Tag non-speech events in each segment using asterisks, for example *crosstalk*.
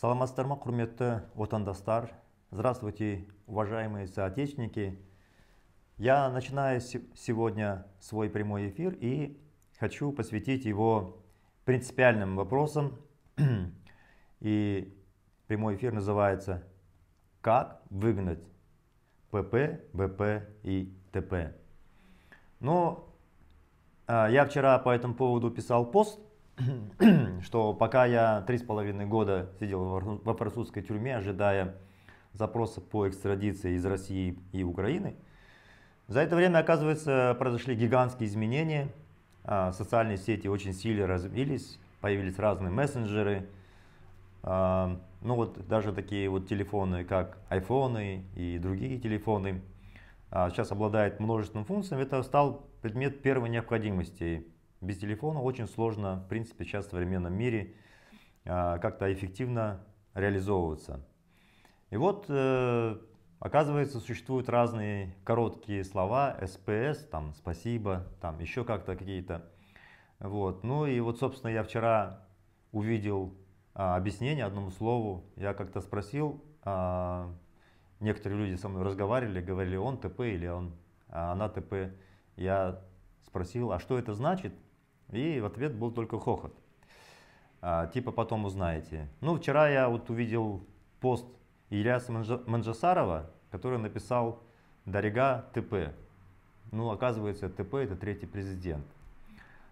саламатсыздар ма құрметті отандастар здравствуйте уважаемые соотечественники я начинаю сегодня свой прямой эфир и хочу посвятить его принципиальным вопросам *clears throat* и прямой эфир называется «Как выгнать ПП, ВП и ТП». Но ну, а, я вчера по этому поводу писал пост – *clears throat* что пока я три с половиной года сидел в Апарсудской тюрьме, ожидая запроса по экстрадиции из России и Украины, за это время, оказывается, произошли гигантские изменения. А, социальные сети очень сильно развились, появились разные мессенджеры. А, ну вот даже такие вот телефоны, как айфоны и другие телефоны, а, сейчас обладает множеством функций. Это стал предмет первой необходимости без телефона очень сложно, в принципе, сейчас в современном мире а, как-то эффективно реализовываться. И вот, э, оказывается, существуют разные короткие слова, СПС, там, спасибо, там, еще как-то какие-то. Вот. Ну и вот, собственно, я вчера увидел а, объяснение одному слову. Я как-то спросил, а, некоторые люди со мной разговаривали, говорили, он ТП или он, она ТП. Я спросил, а что это значит? И в ответ был только хохот. А, типа потом узнаете. Ну, вчера я вот увидел пост Ильяса Манджасарова, который написал «Дорога ТП». Ну, оказывается, ТП это третий президент.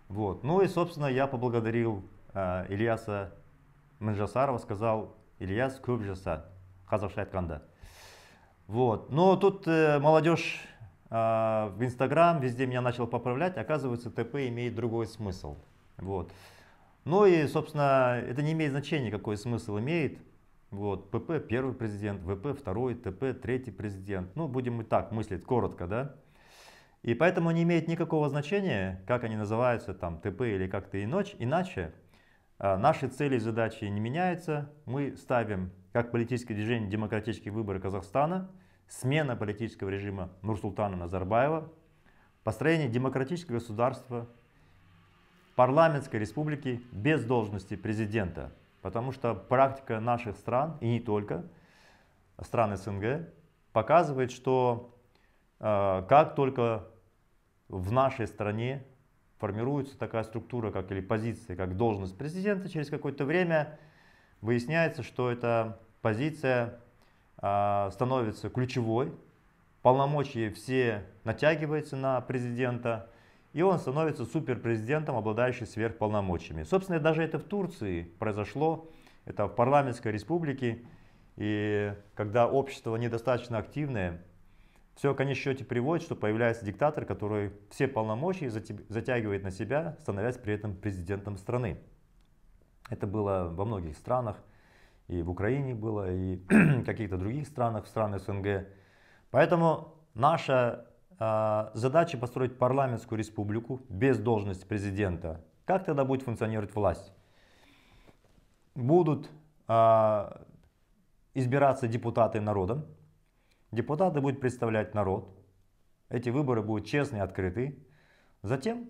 Вот. Ну и, собственно, я поблагодарил э, Ильяса Манджасарова, сказал «Ильяс Кубжаса, Казахшайтканда». Вот. Но тут э, молодежь а, в Инстаграм, везде меня начал поправлять, оказывается, ТП имеет другой смысл. Вот. Ну и, собственно, это не имеет значения, какой смысл имеет. Вот, ПП первый президент, ВП второй, ТП третий президент. Ну, будем мы так мыслить коротко, да? И поэтому не имеет никакого значения, как они называются, там, ТП или как-то иначе. Иначе Наши цели и задачи не меняются. Мы ставим, как политическое движение, демократические выборы Казахстана – смена политического режима Нурсултана Назарбаева, построение демократического государства, парламентской республики без должности президента. Потому что практика наших стран, и не только, стран СНГ, показывает, что э, как только в нашей стране формируется такая структура, как или позиция, как должность президента, через какое-то время выясняется, что эта позиция а, становится ключевой, полномочия все натягиваются на президента, и он становится суперпрезидентом, обладающим сверхполномочиями. Собственно, даже это в Турции произошло, это в парламентской республике, и когда общество недостаточно активное, все в конечном счете приводит, что появляется диктатор, который все полномочия затягивает на себя, становясь при этом президентом страны. Это было во многих странах и в Украине было, и *clears throat* в каких-то других странах, в странах СНГ. Поэтому наша э, задача построить парламентскую республику без должности президента. Как тогда будет функционировать власть? Будут э, избираться депутаты народом, депутаты будут представлять народ, эти выборы будут честны и открыты. Затем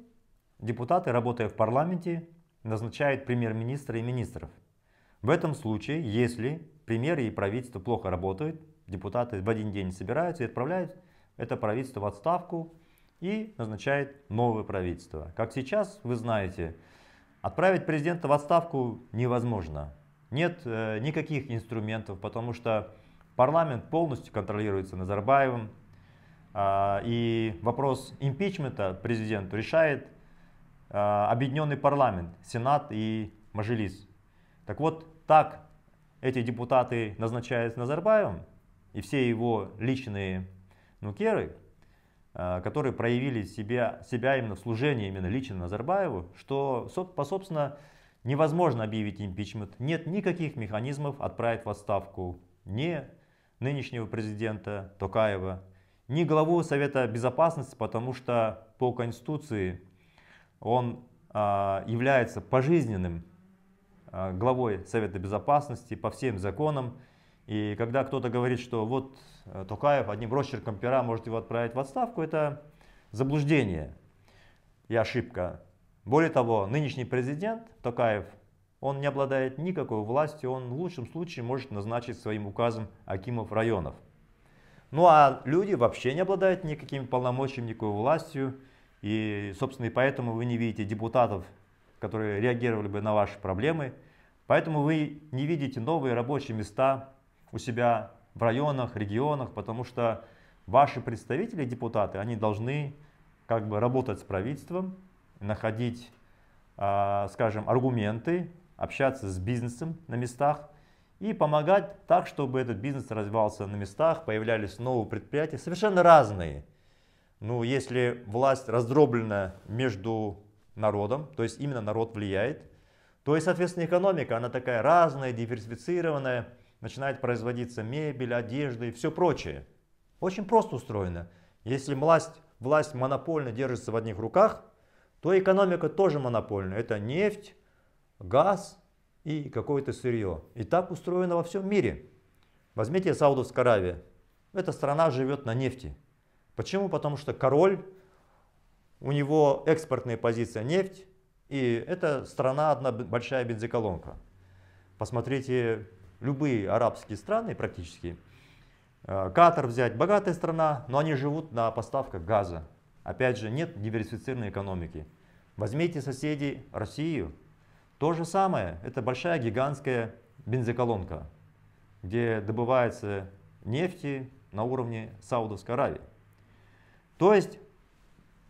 депутаты, работая в парламенте, назначают премьер-министра и министров. В этом случае, если премьеры и правительство плохо работают, депутаты в один день собираются и отправляют это правительство в отставку и назначает новое правительство. Как сейчас вы знаете, отправить президента в отставку невозможно. Нет э, никаких инструментов, потому что парламент полностью контролируется Назарбаевым, э, и вопрос импичмента президенту решает э, объединенный парламент, Сенат и Мажилис. Так вот, так эти депутаты назначают Назарбаевым и все его личные нукеры, э, которые проявили себя, себя именно в служении именно лично Назарбаеву, что, по собственно, невозможно объявить импичмент. Нет никаких механизмов отправить в отставку ни нынешнего президента Токаева, ни главу Совета Безопасности, потому что по Конституции он а, является пожизненным Э, главой Совета Безопасности по всем законам. И когда кто-то говорит, что вот э, Токаев одним росчерком пера может его отправить в отставку, это заблуждение и ошибка. Более того, нынешний президент Токаев, он не обладает никакой властью, он в лучшем случае может назначить своим указом акимов районов. Ну а люди вообще не обладают никакими полномочиями, никакой властью, и, собственно, и поэтому вы не видите депутатов которые реагировали бы на ваши проблемы. Поэтому вы не видите новые рабочие места у себя в районах, регионах, потому что ваши представители, депутаты, они должны как бы работать с правительством, находить, а, скажем, аргументы, общаться с бизнесом на местах и помогать так, чтобы этот бизнес развивался на местах, появлялись новые предприятия, совершенно разные. Ну, если власть раздроблена между народом, то есть именно народ влияет. То есть, соответственно, экономика, она такая разная, диверсифицированная, начинает производиться мебель, одежда и все прочее. Очень просто устроено. Если власть, власть монопольно держится в одних руках, то экономика тоже монопольная, Это нефть, газ и какое-то сырье. И так устроено во всем мире. Возьмите Саудовскую Аравию. Эта страна живет на нефти. Почему? Потому что король у него экспортная позиция нефть, и это страна одна большая бензоколонка. Посмотрите любые арабские страны практически. Э, Катар взять богатая страна, но они живут на поставках газа. Опять же, нет диверсифицированной экономики. Возьмите соседей Россию. То же самое, это большая гигантская бензоколонка, где добывается нефти на уровне Саудовской Аравии. То есть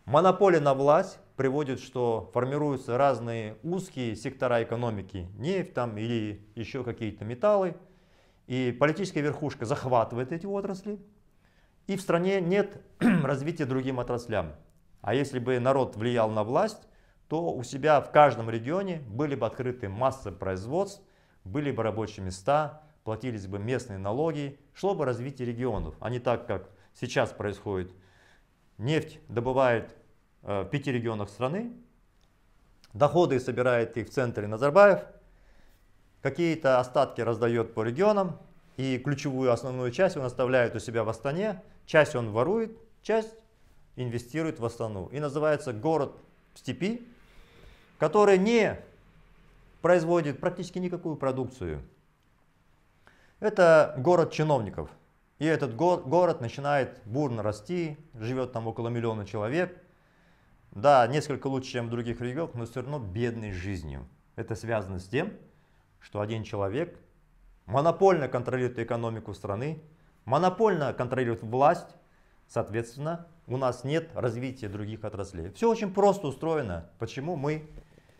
Монополия на власть приводит, что формируются разные узкие сектора экономики, нефть там или еще какие-то металлы. И политическая верхушка захватывает эти отрасли, и в стране нет *clears throat* развития другим отраслям. А если бы народ влиял на власть, то у себя в каждом регионе были бы открыты массы производств, были бы рабочие места, платились бы местные налоги, шло бы развитие регионов, а не так, как сейчас происходит. Нефть добывает Э, в пяти регионах страны. Доходы собирает их в центре Назарбаев. Какие-то остатки раздает по регионам. И ключевую основную часть он оставляет у себя в Астане. Часть он ворует, часть инвестирует в Астану. И называется город в степи, который не производит практически никакую продукцию. Это город чиновников. И этот го город начинает бурно расти, живет там около миллиона человек да, несколько лучше, чем в других регионах, но все равно бедной жизнью. Это связано с тем, что один человек монопольно контролирует экономику страны, монопольно контролирует власть, соответственно, у нас нет развития других отраслей. Все очень просто устроено. Почему мы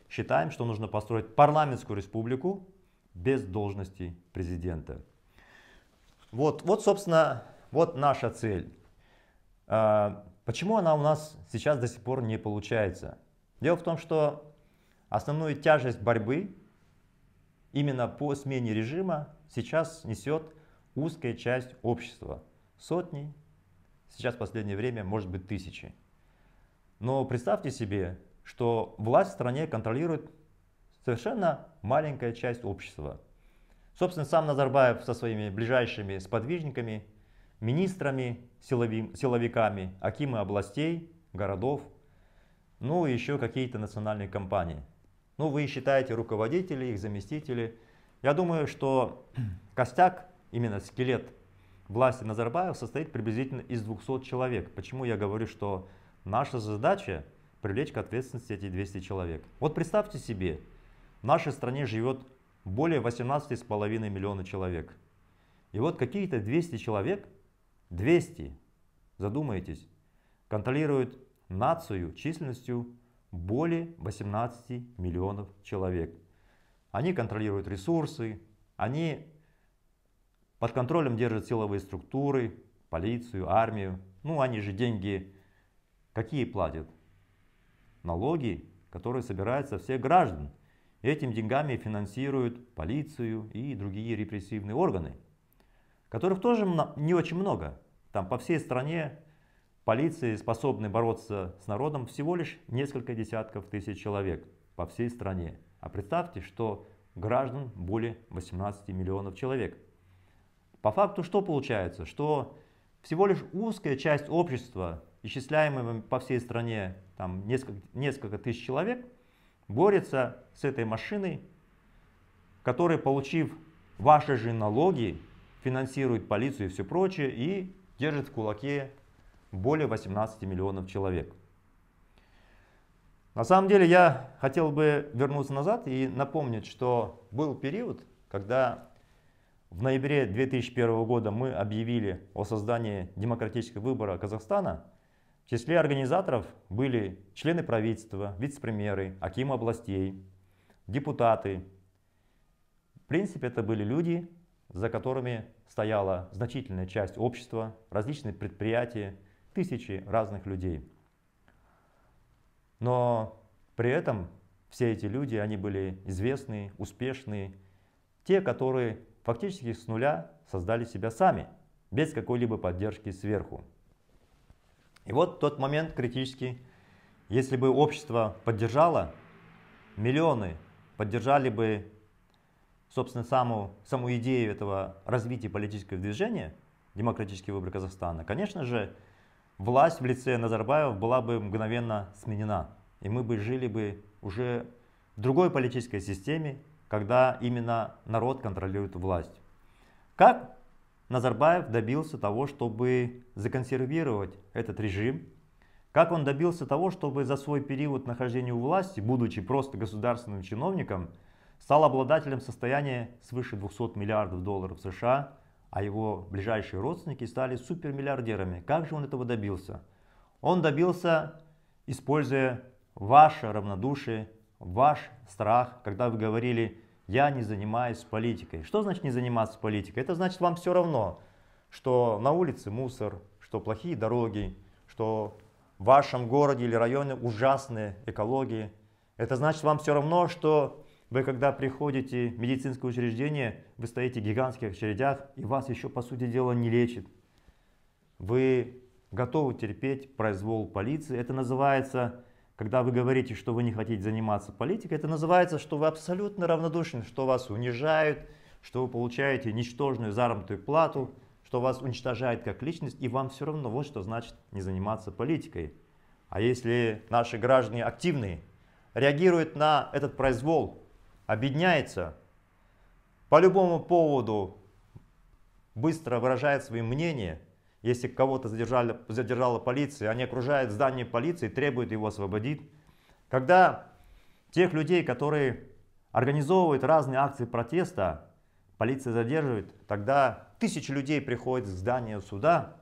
считаем, что нужно построить парламентскую республику без должности президента? Вот, вот собственно, вот наша цель. А, Почему она у нас сейчас до сих пор не получается? Дело в том, что основную тяжесть борьбы именно по смене режима сейчас несет узкая часть общества. Сотни, сейчас в последнее время может быть тысячи. Но представьте себе, что власть в стране контролирует совершенно маленькая часть общества. Собственно, сам Назарбаев со своими ближайшими сподвижниками – министрами, силови, силовиками, акимы областей, городов, ну и еще какие-то национальные компании. Ну вы считаете руководители, их заместители. Я думаю, что *clears throat* костяк, именно скелет власти Назарбаев состоит приблизительно из 200 человек. Почему я говорю, что наша задача привлечь к ответственности эти 200 человек. Вот представьте себе, в нашей стране живет более 18,5 миллиона человек. И вот какие-то 200 человек 200, задумайтесь, контролирует нацию численностью более 18 миллионов человек. Они контролируют ресурсы, они под контролем держат силовые структуры, полицию, армию. Ну, они же деньги какие платят? Налоги, которые собираются все граждан. Этим деньгами финансируют полицию и другие репрессивные органы которых тоже не очень много. Там по всей стране полиции способны бороться с народом всего лишь несколько десятков тысяч человек по всей стране. А представьте, что граждан более 18 миллионов человек. По факту что получается? Что всего лишь узкая часть общества, исчисляемая по всей стране там, несколько, несколько тысяч человек, борется с этой машиной, которая, получив ваши же налоги, финансирует полицию и все прочее, и держит в кулаке более 18 миллионов человек. На самом деле я хотел бы вернуться назад и напомнить, что был период, когда в ноябре 2001 года мы объявили о создании демократического выбора Казахстана. В числе организаторов были члены правительства, вице-премьеры, акимы областей, депутаты. В принципе, это были люди, за которыми стояла значительная часть общества, различные предприятия, тысячи разных людей. Но при этом все эти люди, они были известные, успешные, те, которые фактически с нуля создали себя сами, без какой-либо поддержки сверху. И вот тот момент критический, если бы общество поддержало, миллионы поддержали бы собственно, саму, саму идею этого развития политического движения, демократические выборы Казахстана, конечно же, власть в лице Назарбаева была бы мгновенно сменена. И мы бы жили бы уже в другой политической системе, когда именно народ контролирует власть. Как Назарбаев добился того, чтобы законсервировать этот режим, как он добился того, чтобы за свой период нахождения у власти, будучи просто государственным чиновником, стал обладателем состояния свыше 200 миллиардов долларов США, а его ближайшие родственники стали супермиллиардерами. Как же он этого добился? Он добился, используя ваше равнодушие, ваш страх, когда вы говорили «я не занимаюсь политикой». Что значит не заниматься политикой? Это значит вам все равно, что на улице мусор, что плохие дороги, что в вашем городе или районе ужасные экологии. Это значит вам все равно, что вы когда приходите в медицинское учреждение, вы стоите в гигантских очередях, и вас еще, по сути дела, не лечит. Вы готовы терпеть произвол полиции. Это называется, когда вы говорите, что вы не хотите заниматься политикой, это называется, что вы абсолютно равнодушны, что вас унижают, что вы получаете ничтожную заработную плату, что вас уничтожает как личность, и вам все равно, вот что значит не заниматься политикой. А если наши граждане активные, реагируют на этот произвол, объединяется, по любому поводу быстро выражает свои мнения. Если кого-то задержала полиция, они окружают здание полиции, требуют его освободить. Когда тех людей, которые организовывают разные акции протеста, полиция задерживает, тогда тысячи людей приходят в здание суда,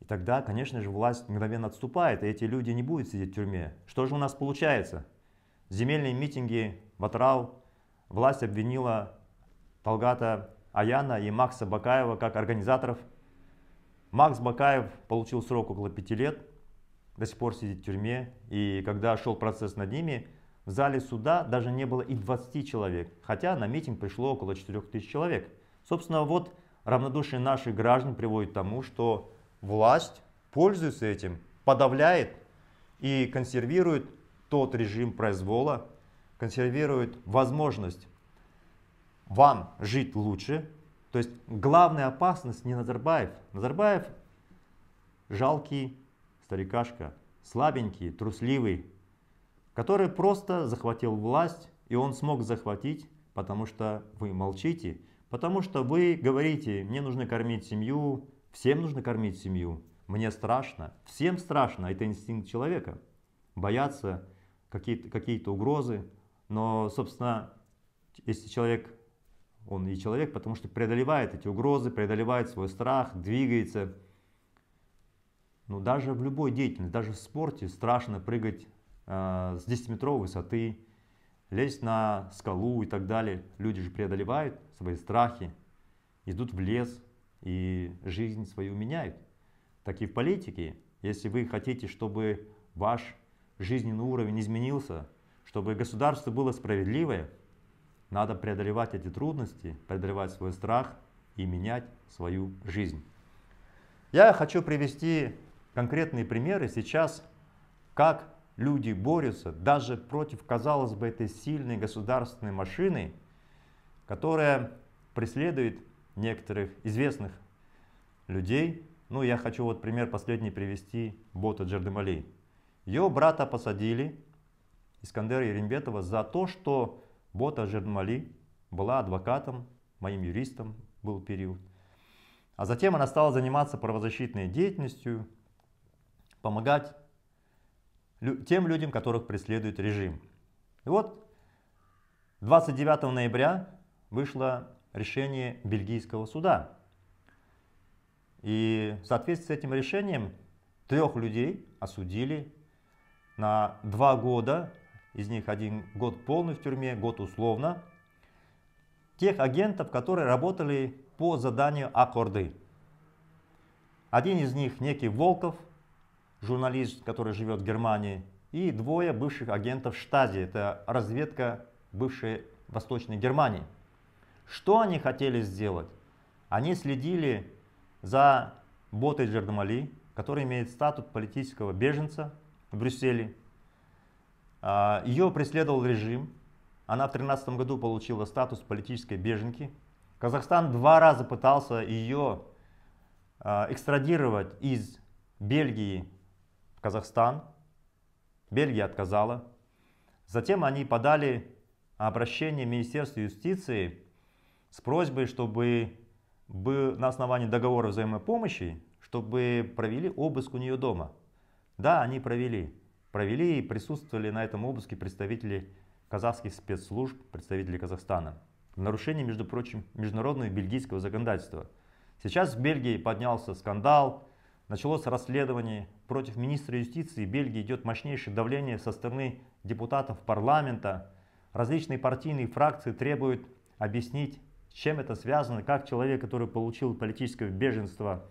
и тогда, конечно же, власть мгновенно отступает, и эти люди не будут сидеть в тюрьме. Что же у нас получается? Земельные митинги в власть обвинила Талгата Аяна и Макса Бакаева как организаторов. Макс Бакаев получил срок около пяти лет, до сих пор сидит в тюрьме. И когда шел процесс над ними, в зале суда даже не было и 20 человек, хотя на митинг пришло около 4 тысяч человек. Собственно, вот равнодушие наших граждан приводит к тому, что власть пользуется этим, подавляет и консервирует тот режим произвола, консервирует возможность вам жить лучше. То есть главная опасность не Назарбаев. Назарбаев жалкий старикашка, слабенький, трусливый, который просто захватил власть, и он смог захватить, потому что вы молчите, потому что вы говорите, мне нужно кормить семью, всем нужно кормить семью, мне страшно, всем страшно, это инстинкт человека, бояться какие-то какие угрозы, но, собственно, если человек, он и человек, потому что преодолевает эти угрозы, преодолевает свой страх, двигается. ну даже в любой деятельности, даже в спорте страшно прыгать э, с 10-метровой высоты, лезть на скалу и так далее. Люди же преодолевают свои страхи, идут в лес и жизнь свою меняют. Так и в политике. Если вы хотите, чтобы ваш жизненный уровень изменился, чтобы государство было справедливое, надо преодолевать эти трудности, преодолевать свой страх и менять свою жизнь. Я хочу привести конкретные примеры сейчас, как люди борются даже против, казалось бы, этой сильной государственной машины, которая преследует некоторых известных людей. Ну, я хочу вот пример последний привести Бота Джердемалей. Ее брата посадили Искандера Ерембетова за то, что Бота Жермали была адвокатом, моим юристом был период. А затем она стала заниматься правозащитной деятельностью, помогать тем людям, которых преследует режим. И вот 29 ноября вышло решение бельгийского суда. И в соответствии с этим решением трех людей осудили на два года из них один год полный в тюрьме, год условно, тех агентов, которые работали по заданию Аккорды. Один из них некий Волков, журналист, который живет в Германии, и двое бывших агентов Штази, это разведка бывшей Восточной Германии. Что они хотели сделать? Они следили за Ботой Джердамали, который имеет статус политического беженца в Брюсселе, а, ее преследовал режим. Она в 2013 году получила статус политической беженки. Казахстан два раза пытался ее а, экстрадировать из Бельгии в Казахстан. Бельгия отказала. Затем они подали обращение Министерству юстиции с просьбой, чтобы на основании договора взаимопомощи, чтобы провели обыск у нее дома. Да, они провели провели и присутствовали на этом обыске представители казахских спецслужб, представители Казахстана. Нарушение, между прочим, международного и бельгийского законодательства. Сейчас в Бельгии поднялся скандал, началось расследование. Против министра юстиции Бельгии идет мощнейшее давление со стороны депутатов парламента. Различные партийные фракции требуют объяснить, с чем это связано, как человек, который получил политическое беженство,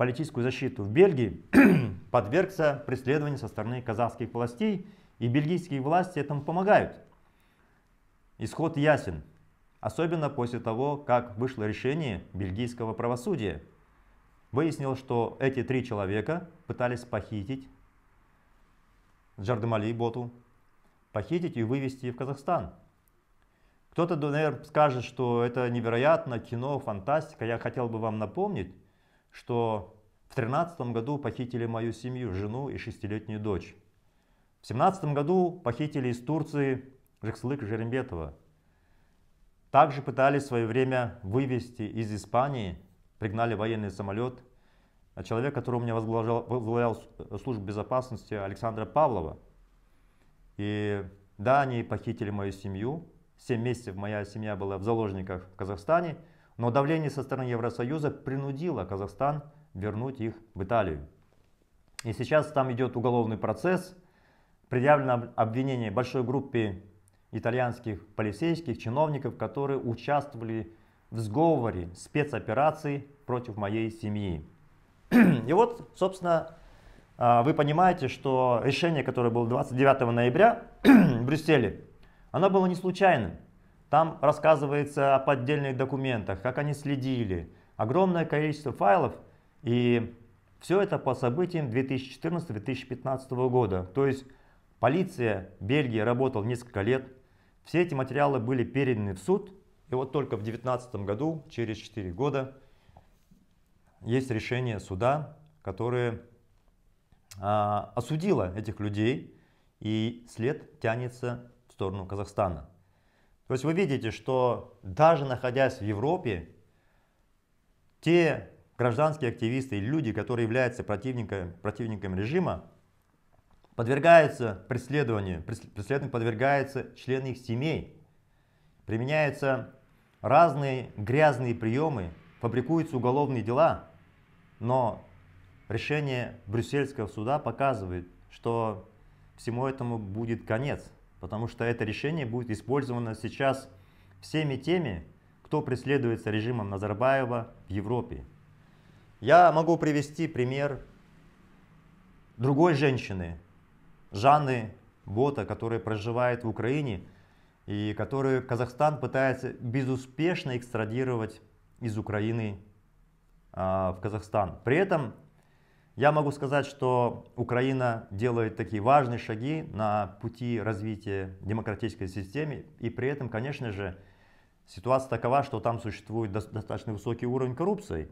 политическую защиту в Бельгии, *clears throat* подвергся преследованию со стороны казахских властей, и бельгийские власти этому помогают. Исход ясен, особенно после того, как вышло решение бельгийского правосудия. Выяснилось, что эти три человека пытались похитить Джардемали Боту, похитить и вывести в Казахстан. Кто-то, наверное, скажет, что это невероятно, кино, фантастика. Я хотел бы вам напомнить, что в 13 году похитили мою семью, жену и шестилетнюю дочь. В 17 году похитили из Турции Жексылык Жерембетова. Также пытались в свое время вывести из Испании, пригнали военный самолет, а человек, который у меня возглавлял, возглавлял службу безопасности Александра Павлова. И да, они похитили мою семью, 7 месяцев моя семья была в заложниках в Казахстане, но давление со стороны Евросоюза принудило Казахстан вернуть их в Италию. И сейчас там идет уголовный процесс, предъявлено обвинение большой группе итальянских полицейских, чиновников, которые участвовали в сговоре спецоперации против моей семьи. *clears throat* И вот, собственно, а, вы понимаете, что решение, которое было 29 ноября *clears throat* в Брюсселе, оно было не случайным. Там рассказывается о поддельных документах, как они следили. Огромное количество файлов – и все это по событиям 2014-2015 года. То есть полиция Бельгии работала несколько лет, все эти материалы были переданы в суд, и вот только в 2019 году, через 4 года, есть решение суда, которое а, осудило этих людей, и след тянется в сторону Казахстана. То есть вы видите, что даже находясь в Европе, те гражданские активисты и люди, которые являются противниками, противниками режима, подвергаются преследованию, преследованию подвергаются члены их семей, применяются разные грязные приемы, фабрикуются уголовные дела, но решение брюссельского суда показывает, что всему этому будет конец, потому что это решение будет использовано сейчас всеми теми, кто преследуется режимом Назарбаева в Европе. Я могу привести пример другой женщины, Жанны Бота, которая проживает в Украине и которую Казахстан пытается безуспешно экстрадировать из Украины а, в Казахстан. При этом я могу сказать, что Украина делает такие важные шаги на пути развития демократической системы, и при этом, конечно же, ситуация такова, что там существует достаточно высокий уровень коррупции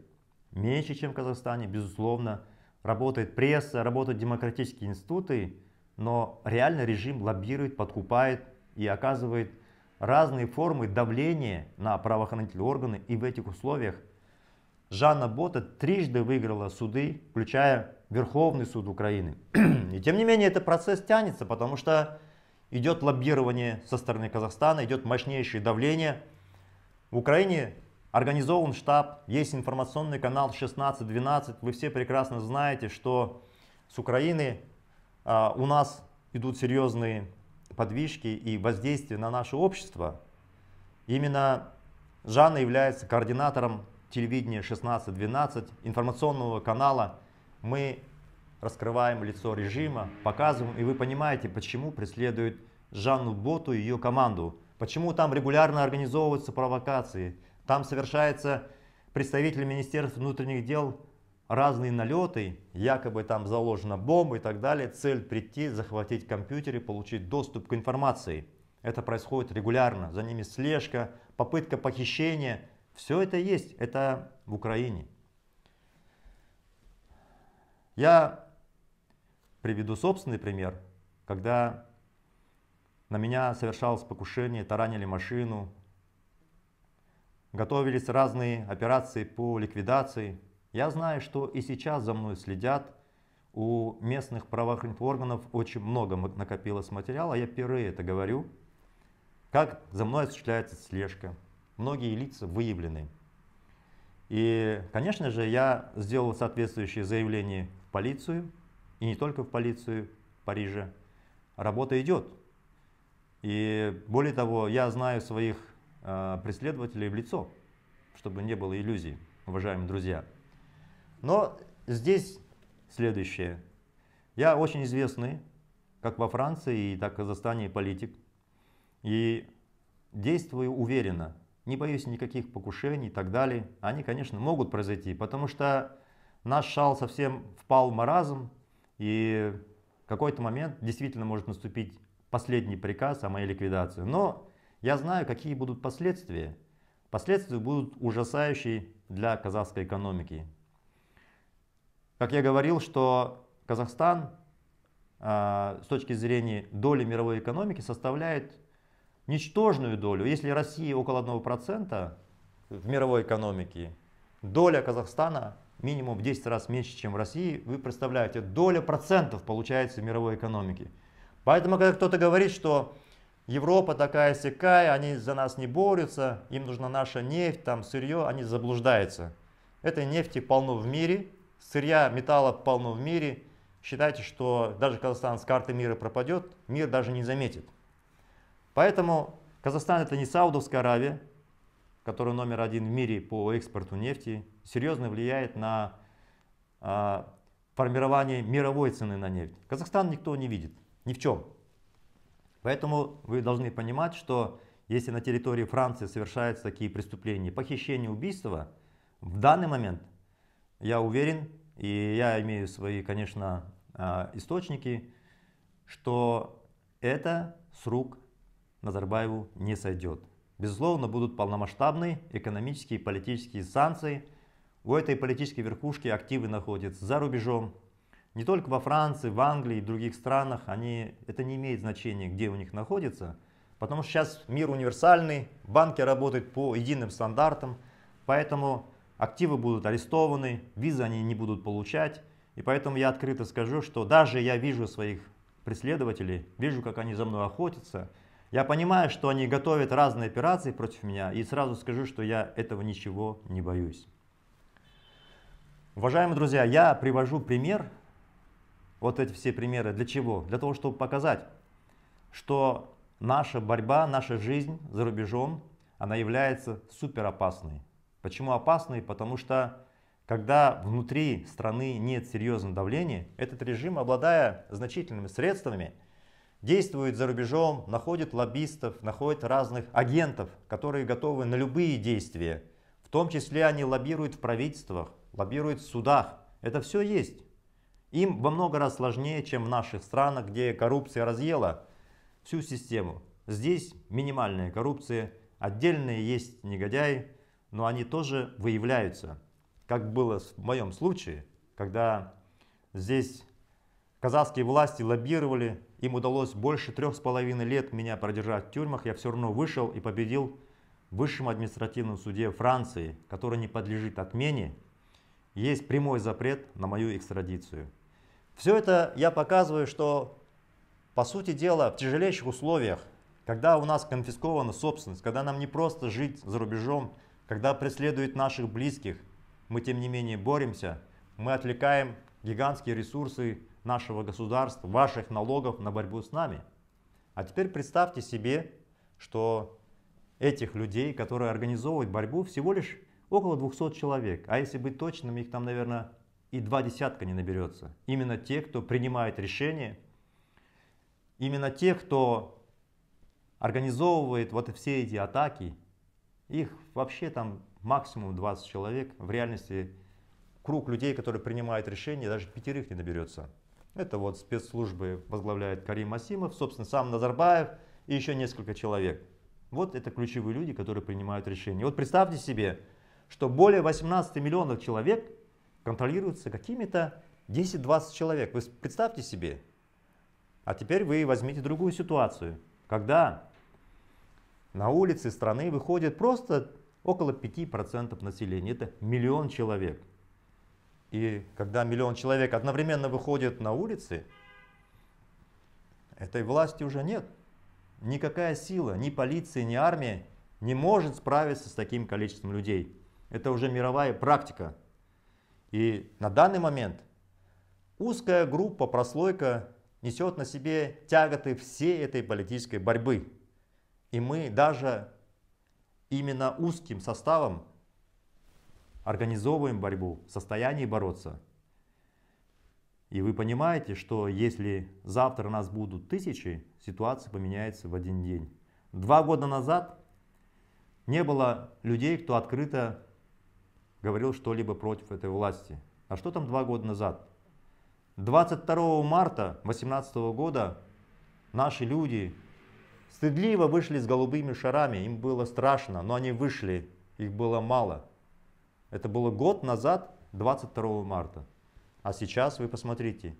меньше, чем в Казахстане, безусловно. Работает пресса, работают демократические институты, но реально режим лоббирует, подкупает и оказывает разные формы давления на правоохранительные органы. И в этих условиях Жанна Бота трижды выиграла суды, включая Верховный суд Украины. *clears throat* И тем не менее этот процесс тянется, потому что идет лоббирование со стороны Казахстана, идет мощнейшее давление. В Украине Организован штаб, есть информационный канал 1612. Вы все прекрасно знаете, что с Украины а, у нас идут серьезные подвижки и воздействие на наше общество. Именно Жанна является координатором телевидения 1612, информационного канала. Мы раскрываем лицо режима, показываем, и вы понимаете, почему преследуют Жанну Боту и ее команду. Почему там регулярно организовываются провокации, там совершается представители Министерства внутренних дел разные налеты, якобы там заложена бомба и так далее. Цель прийти, захватить компьютер и получить доступ к информации. Это происходит регулярно, за ними слежка, попытка похищения. Все это есть, это в Украине. Я приведу собственный пример, когда на меня совершалось покушение, таранили машину, готовились разные операции по ликвидации. Я знаю, что и сейчас за мной следят. У местных правоохранительных органов очень много накопилось материала, я впервые это говорю. Как за мной осуществляется слежка. Многие лица выявлены. И, конечно же, я сделал соответствующее заявление в полицию, и не только в полицию Парижа. Работа идет. И более того, я знаю своих Э, преследователей в лицо, чтобы не было иллюзий, уважаемые друзья. Но здесь следующее. Я очень известный, как во Франции, так и в Казахстане политик. И действую уверенно, не боюсь никаких покушений и так далее. Они, конечно, могут произойти, потому что наш шал совсем впал в маразм, и в какой-то момент действительно может наступить последний приказ о моей ликвидации. Но я знаю, какие будут последствия. Последствия будут ужасающие для казахской экономики. Как я говорил, что Казахстан а, с точки зрения доли мировой экономики составляет ничтожную долю. Если Россия около 1% в мировой экономике, доля Казахстана минимум в 10 раз меньше, чем в России. Вы представляете, доля процентов получается в мировой экономике. Поэтому, когда кто-то говорит, что Европа такая сякая, они за нас не борются, им нужна наша нефть, там сырье, они заблуждаются. Этой нефти полно в мире, сырья, металла полно в мире. Считайте, что даже Казахстан с карты мира пропадет, мир даже не заметит. Поэтому Казахстан это не Саудовская Аравия, которая номер один в мире по экспорту нефти, серьезно влияет на а, формирование мировой цены на нефть. Казахстан никто не видит, ни в чем. Поэтому вы должны понимать, что если на территории Франции совершаются такие преступления, похищение, убийство, в данный момент, я уверен, и я имею свои, конечно, а, источники, что это с рук Назарбаеву не сойдет. Безусловно, будут полномасштабные экономические и политические санкции. У этой политической верхушки активы находятся за рубежом, не только во Франции, в Англии и других странах, они, это не имеет значения, где у них находится, потому что сейчас мир универсальный, банки работают по единым стандартам, поэтому активы будут арестованы, визы они не будут получать, и поэтому я открыто скажу, что даже я вижу своих преследователей, вижу, как они за мной охотятся, я понимаю, что они готовят разные операции против меня, и сразу скажу, что я этого ничего не боюсь. Уважаемые друзья, я привожу пример вот эти все примеры. Для чего? Для того, чтобы показать, что наша борьба, наша жизнь за рубежом, она является супер опасной. Почему опасной? Потому что когда внутри страны нет серьезного давления, этот режим, обладая значительными средствами, действует за рубежом, находит лоббистов, находит разных агентов, которые готовы на любые действия. В том числе они лоббируют в правительствах, лоббируют в судах. Это все есть. Им во много раз сложнее, чем в наших странах, где коррупция разъела всю систему. Здесь минимальная коррупция, отдельные есть негодяи, но они тоже выявляются. Как было в моем случае, когда здесь казахские власти лоббировали, им удалось больше трех с половиной лет меня продержать в тюрьмах, я все равно вышел и победил в высшем административном суде Франции, который не подлежит отмене, есть прямой запрет на мою экстрадицию. Все это я показываю, что, по сути дела, в тяжелейших условиях, когда у нас конфискована собственность, когда нам не просто жить за рубежом, когда преследуют наших близких, мы тем не менее боремся, мы отвлекаем гигантские ресурсы нашего государства, ваших налогов на борьбу с нами. А теперь представьте себе, что этих людей, которые организовывают борьбу, всего лишь около 200 человек. А если быть точным, их там, наверное, и два десятка не наберется. Именно те, кто принимает решения, именно те, кто организовывает вот все эти атаки, их вообще там максимум 20 человек. В реальности круг людей, которые принимают решения, даже пятерых не наберется. Это вот спецслужбы возглавляет Карим Асимов, собственно, сам Назарбаев и еще несколько человек. Вот это ключевые люди, которые принимают решения. вот представьте себе, что более 18 миллионов человек контролируется какими-то 10-20 человек. Вы представьте себе. А теперь вы возьмите другую ситуацию, когда на улице страны выходит просто около 5% населения. Это миллион человек. И когда миллион человек одновременно выходит на улицы, этой власти уже нет. Никакая сила, ни полиция, ни армия не может справиться с таким количеством людей. Это уже мировая практика. И на данный момент узкая группа, прослойка несет на себе тяготы всей этой политической борьбы. И мы даже именно узким составом организовываем борьбу, в состоянии бороться. И вы понимаете, что если завтра нас будут тысячи, ситуация поменяется в один день. Два года назад не было людей, кто открыто говорил что-либо против этой власти. А что там два года назад? 22 марта 2018 года наши люди стыдливо вышли с голубыми шарами. Им было страшно, но они вышли, их было мало. Это было год назад, 22 марта. А сейчас вы посмотрите.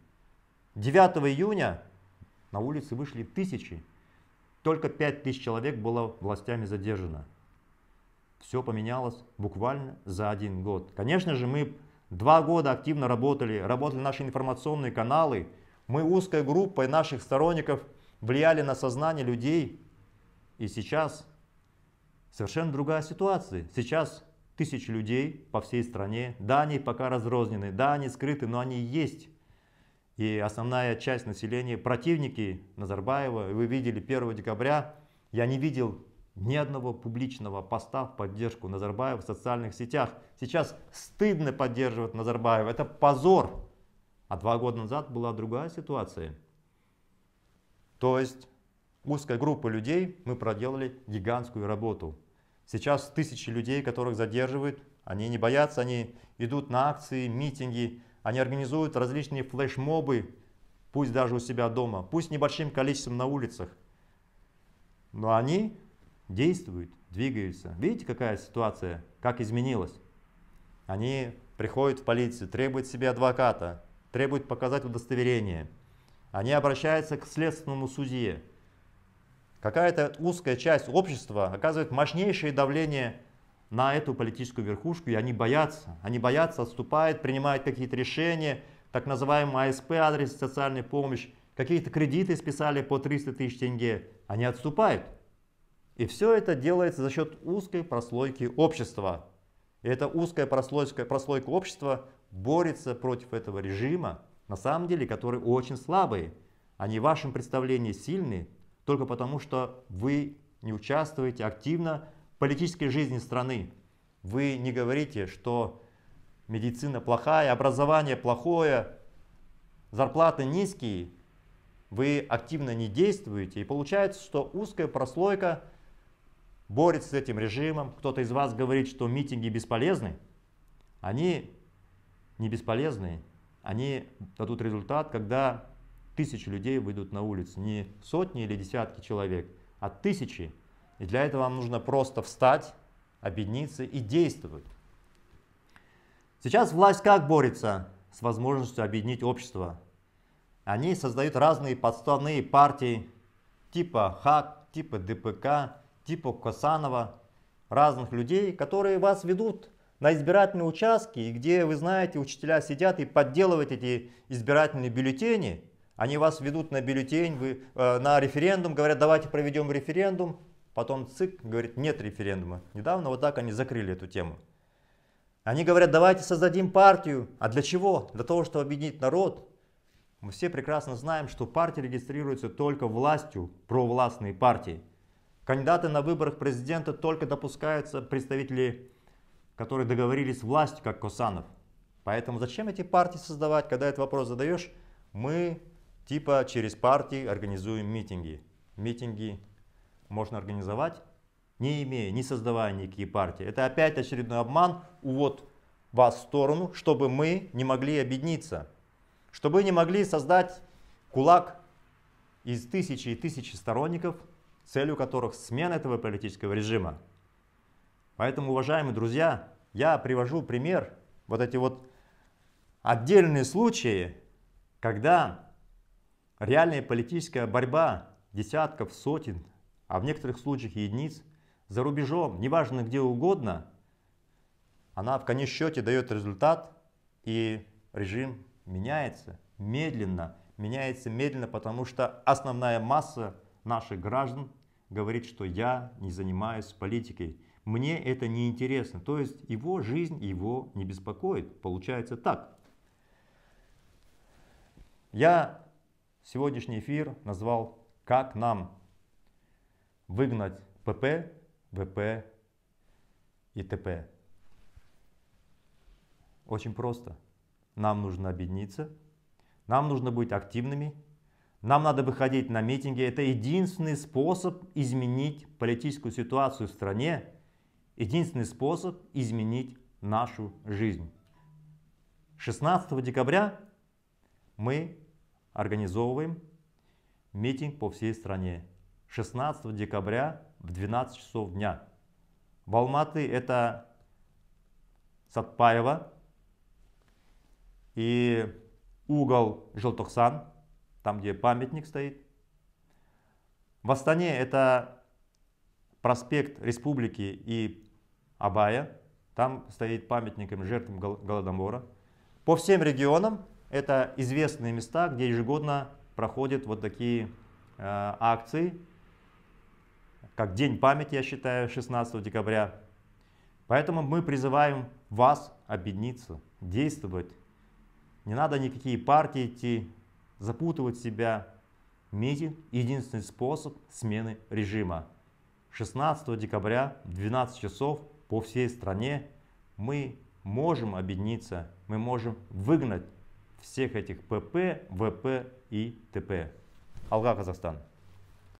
9 июня на улицы вышли тысячи. Только 5 тысяч человек было властями задержано. Все поменялось буквально за один год. Конечно же, мы два года активно работали, работали наши информационные каналы. Мы узкой группой наших сторонников влияли на сознание людей. И сейчас совершенно другая ситуация. Сейчас тысячи людей по всей стране. Да, они пока разрознены, да, они скрыты, но они есть. И основная часть населения, противники Назарбаева, вы видели 1 декабря, я не видел ни одного публичного поста в поддержку Назарбаева в социальных сетях. Сейчас стыдно поддерживать Назарбаева, это позор. А два года назад была другая ситуация. То есть узкой группы людей мы проделали гигантскую работу. Сейчас тысячи людей, которых задерживают, они не боятся, они идут на акции, митинги, они организуют различные флешмобы, пусть даже у себя дома, пусть небольшим количеством на улицах. Но они действуют, двигаются. Видите, какая ситуация, как изменилась? Они приходят в полицию, требуют себе адвоката, требуют показать удостоверение. Они обращаются к следственному судье. Какая-то узкая часть общества оказывает мощнейшее давление на эту политическую верхушку, и они боятся. Они боятся, отступают, принимают какие-то решения, так называемый АСП, адрес социальной помощи, какие-то кредиты списали по 300 тысяч тенге. Они отступают. И все это делается за счет узкой прослойки общества. И эта узкая прослойка, прослойка общества борется против этого режима, на самом деле, который очень слабый. Они в вашем представлении сильны только потому, что вы не участвуете активно в политической жизни страны. Вы не говорите, что медицина плохая, образование плохое, зарплаты низкие, вы активно не действуете. И получается, что узкая прослойка борется с этим режимом, кто-то из вас говорит, что митинги бесполезны, они не бесполезны, они дадут результат, когда тысячи людей выйдут на улицу, не сотни или десятки человек, а тысячи. И для этого вам нужно просто встать, объединиться и действовать. Сейчас власть как борется с возможностью объединить общество? Они создают разные подставные партии типа ХАК, типа ДПК, типа Касанова, разных людей, которые вас ведут на избирательные участки, где вы знаете, учителя сидят и подделывают эти избирательные бюллетени. Они вас ведут на бюллетень, вы, э, на референдум, говорят, давайте проведем референдум. Потом ЦИК говорит, нет референдума. Недавно вот так они закрыли эту тему. Они говорят, давайте создадим партию. А для чего? Для того, чтобы объединить народ. Мы все прекрасно знаем, что партии регистрируются только властью, провластные партии. Кандидаты на выборах президента только допускаются представители, которые договорились с властью, как Косанов. Поэтому зачем эти партии создавать? Когда этот вопрос задаешь, мы типа через партии организуем митинги. Митинги можно организовать, не имея, не создавая никакие партии. Это опять очередной обман, увод вас в сторону, чтобы мы не могли объединиться. Чтобы не могли создать кулак из тысячи и тысячи сторонников – целью которых смена этого политического режима. Поэтому, уважаемые друзья, я привожу пример, вот эти вот отдельные случаи, когда реальная политическая борьба десятков, сотен, а в некоторых случаях единиц, за рубежом, неважно где угодно, она в конечном счете дает результат, и режим меняется медленно, меняется медленно, потому что основная масса наших граждан говорит, что я не занимаюсь политикой, мне это не интересно. То есть его жизнь его не беспокоит. Получается так. Я сегодняшний эфир назвал «Как нам выгнать ПП, ВП и ТП». Очень просто. Нам нужно объединиться, нам нужно быть активными, нам надо выходить на митинги. Это единственный способ изменить политическую ситуацию в стране. Единственный способ изменить нашу жизнь. 16 декабря мы организовываем митинг по всей стране. 16 декабря в 12 часов дня. В Алматы это Сатпаева и угол Желтоксан там, где памятник стоит. В Астане это проспект Республики и Абая. Там стоит памятник жертвам Голодомора. По всем регионам это известные места, где ежегодно проходят вот такие э, акции, как День памяти, я считаю, 16 декабря. Поэтому мы призываем вас объединиться, действовать. Не надо никакие партии идти, запутывать себя митинг – единственный способ смены режима. 16 декабря в 12 часов по всей стране мы можем объединиться, мы можем выгнать всех этих ПП, ВП и ТП. Алга, Казахстан.